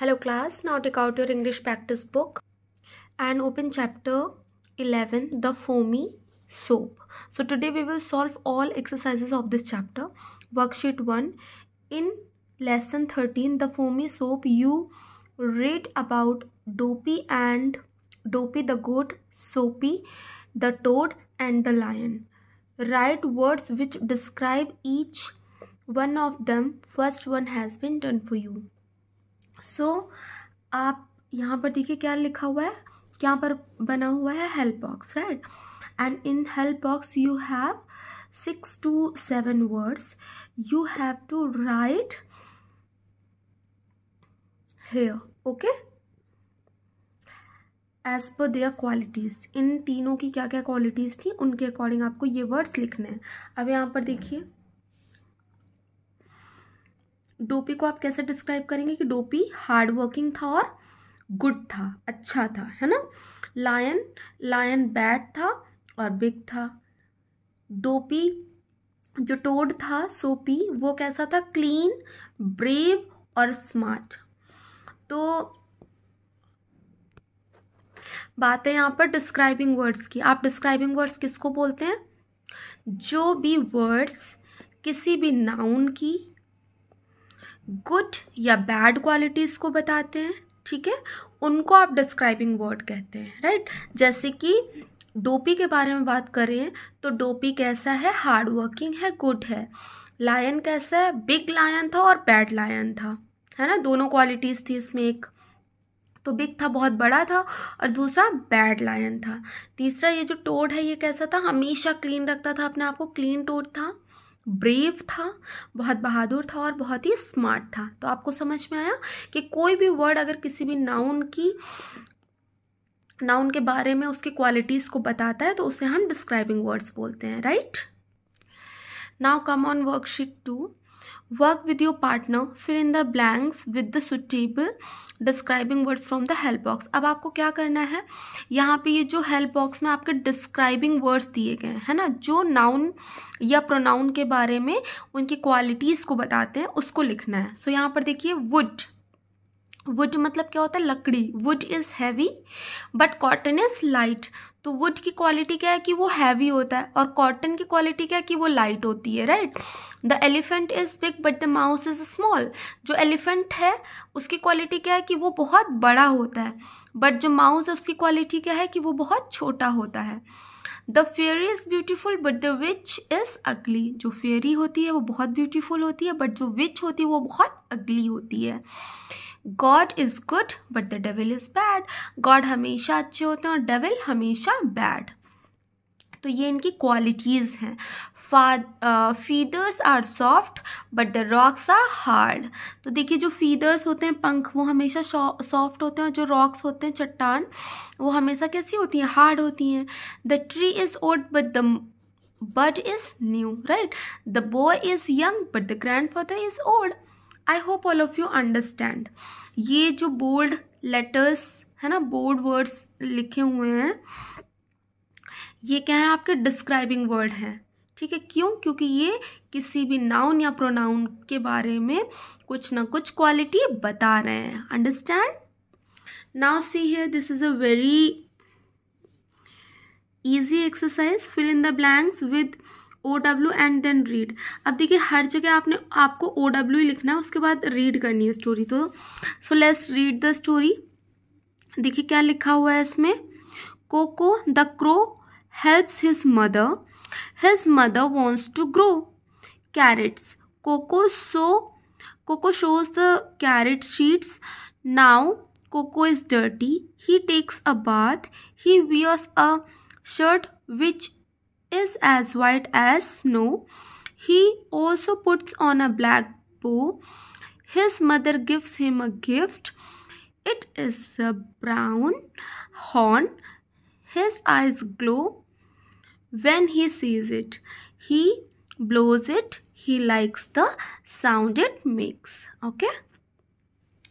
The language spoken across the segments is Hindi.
Hello class, now take out your English practice book and open chapter 11, The Foamy Soap. So today we will solve all exercises of this chapter. Worksheet 1, in lesson 13, The Foamy Soap, you read about Dopey and Dopey the goat, Soapy the toad and the lion. Write words which describe each one of them. First one has been done for you. So so, आप यहाँ पर देखिए क्या लिखा हुआ है यहाँ पर बना हुआ है help box right and in help box you have six to seven words you have to write here okay as per their qualities इन तीनों की क्या क्या क्वालिटीज़ थी उनके अकॉर्डिंग आपको ये वर्ड्स लिखने हैं अब यहाँ पर देखिए डोपी को आप कैसे डिस्क्राइब करेंगे कि डोपी हार्ड वर्किंग था और गुड था अच्छा था है ना लायन लायन बैड था और बिग था डोपी जो टोड था सोपी वो कैसा था क्लीन ब्रेव और स्मार्ट तो बात है यहाँ पर डिस्क्राइबिंग वर्ड्स की आप डिस्क्राइबिंग वर्ड्स किसको बोलते हैं जो भी वर्ड्स किसी भी नाउन की गुड या बैड क्वालिटीज़ को बताते हैं ठीक है उनको आप डिस्क्राइबिंग वर्ड कहते हैं राइट जैसे कि डोपी के बारे में बात करें तो डोपी कैसा है हार्ड वर्किंग है गुड है लायन कैसा है बिग लायन था और बैड लायन था है ना दोनों क्वालिटीज़ थी इसमें एक तो बिग था बहुत बड़ा था और दूसरा बैड लायन था तीसरा ये जो टोड है ये कैसा था हमेशा क्लीन रखता था अपने आप को क्लीन टोड था ब्रेव था बहुत बहादुर था और बहुत ही स्मार्ट था तो आपको समझ में आया कि कोई भी वर्ड अगर किसी भी नाउन की नाउन के बारे में उसकी क्वालिटीज़ को बताता है तो उसे हम डिस्क्राइबिंग वर्ड्स बोलते हैं right now come on worksheet two work with your partner fill in the blanks with the suitable describing words from the help box अब आपको क्या करना है यहाँ पे ये जो हेल्प बॉक्स में आपके डिस्क्राइबिंग वर्ड्स दिए गए हैं है ना जो नाउन या प्रोनाउन के बारे में उनकी क्वालिटीज़ को बताते हैं उसको लिखना है सो so, यहाँ पर देखिए वुड वुड मतलब क्या होता है लकड़ी wood is heavy but cotton is light तो वुड की क्वालिटी क्या है कि वो हैवी होता है और कॉटन की क्वालिटी क्या है कि वो लाइट होती है right the elephant is big but the mouse is small जो एलिफेंट है उसकी क्वालिटी क्या है कि वो बहुत बड़ा होता है बट जो माउस है उसकी क्वालिटी क्या है कि वो बहुत छोटा होता है the fairy is beautiful but the witch is ugly जो फेरी होती है वो बहुत ब्यूटीफुल होती है बट जो विच होती है वो बहुत अगली होती है God is good but the devil is bad God हमेशा अच्छे होते हैं और डेविल हमेशा बैड तो ये इनकी क्वालिटीज़ हैं feathers are soft but the rocks are hard तो देखिए जो फीदर्स होते हैं पंख वो हमेशा सॉफ्ट होते हैं और जो रॉक्स होते हैं चट्टान वो हमेशा कैसी होती हैं हार्ड होती हैं the tree is old but the bud is new right the boy is young but the grandfather is old I hope all of you understand ये जो बोल्ड लेटर्स है ना बोल्ड वर्ड्स लिखे हुए हैं ये क्या है आपके डिस्क्राइबिंग वर्ड हैं ठीक है क्यों क्योंकि ये किसी भी नाउन या प्रोनाउन के बारे में कुछ ना कुछ क्वालिटी बता रहे हैं understand now see here this is a very easy exercise fill in the blanks with O W and then read अब देखिए हर जगह आपने आपको ओ डब्ल्यू ही लिखना है उसके बाद रीड करनी है स्टोरी तो so let's read the story देखिए क्या लिखा हुआ है इसमें Koko the crow helps his mother his mother wants to grow carrots Koko so Koko shows the carrot seeds now Koko is dirty he takes a bath he wears a shirt which is as white as snow. He also puts on a black bow. His mother gives him a gift. It is a brown horn. His eyes glow when he sees it. He blows it. He likes the sound it makes. Okay.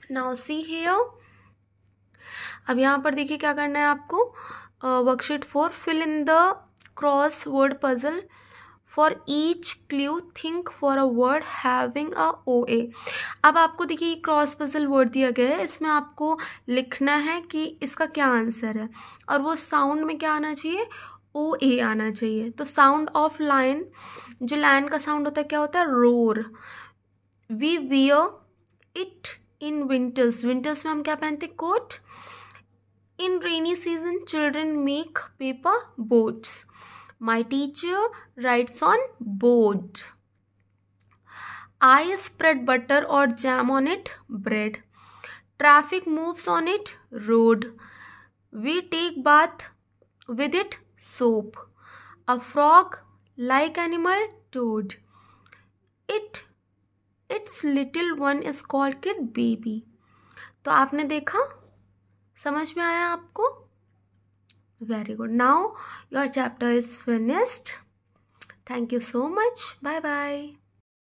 Now see here. अब यहाँ पर देखिए क्या करना है आपको worksheet four fill in the crossword puzzle for each clue think for a word having a O A अब आपको देखिए क्रॉस पजल वर्ड दिया गया है इसमें आपको लिखना है कि इसका क्या आंसर है और वो साउंड में क्या आना चाहिए ओ ए आना चाहिए तो साउंड ऑफ लाइन जो लाइन का साउंड होता है क्या होता है roar we wear it in winters winters में हम क्या पहनते coat in rainy season children make paper boats My teacher writes on board. I spread butter or jam on it, bread. Traffic moves on it, road. We take bath with it, soap. A frog like animal, toad. It its little one is called kid baby तो आपने देखा समझ में आया आपको very good now your chapter is finished thank you so much bye bye